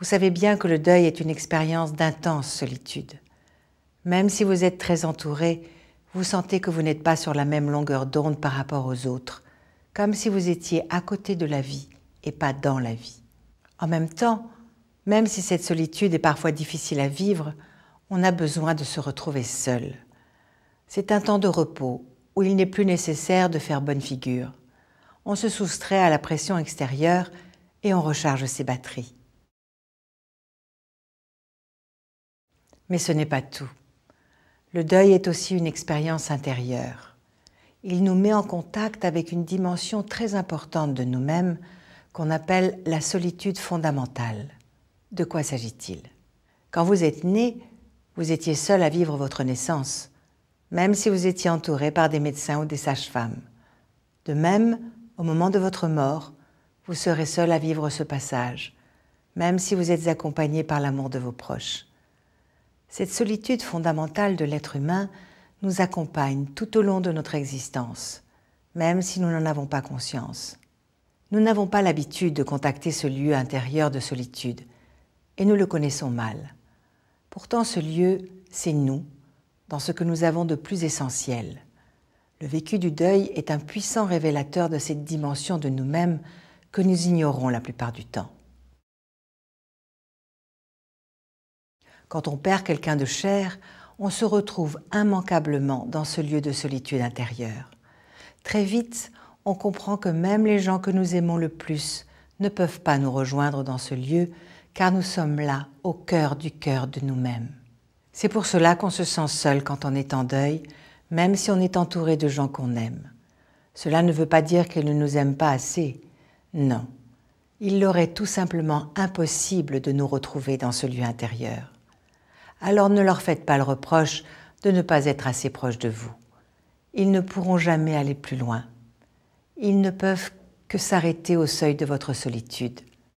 Vous savez bien que le deuil est une expérience d'intense solitude. Même si vous êtes très entouré, vous sentez que vous n'êtes pas sur la même longueur d'onde par rapport aux autres, comme si vous étiez à côté de la vie et pas dans la vie. En même temps, même si cette solitude est parfois difficile à vivre, on a besoin de se retrouver seul. C'est un temps de repos où il n'est plus nécessaire de faire bonne figure. On se soustrait à la pression extérieure et on recharge ses batteries. Mais ce n'est pas tout. Le deuil est aussi une expérience intérieure. Il nous met en contact avec une dimension très importante de nous-mêmes qu'on appelle la solitude fondamentale. De quoi s'agit-il Quand vous êtes né, vous étiez seul à vivre votre naissance, même si vous étiez entouré par des médecins ou des sages-femmes. De même, au moment de votre mort, vous serez seul à vivre ce passage, même si vous êtes accompagné par l'amour de vos proches. Cette solitude fondamentale de l'être humain nous accompagne tout au long de notre existence, même si nous n'en avons pas conscience. Nous n'avons pas l'habitude de contacter ce lieu intérieur de solitude, et nous le connaissons mal. Pourtant ce lieu, c'est nous, dans ce que nous avons de plus essentiel. Le vécu du deuil est un puissant révélateur de cette dimension de nous-mêmes que nous ignorons la plupart du temps. Quand on perd quelqu'un de cher, on se retrouve immanquablement dans ce lieu de solitude intérieure. Très vite, on comprend que même les gens que nous aimons le plus ne peuvent pas nous rejoindre dans ce lieu, car nous sommes là, au cœur du cœur de nous-mêmes. C'est pour cela qu'on se sent seul quand on est en deuil, même si on est entouré de gens qu'on aime. Cela ne veut pas dire qu'ils ne nous aiment pas assez. Non. Il leur est tout simplement impossible de nous retrouver dans ce lieu intérieur alors ne leur faites pas le reproche de ne pas être assez proches de vous. Ils ne pourront jamais aller plus loin. Ils ne peuvent que s'arrêter au seuil de votre solitude.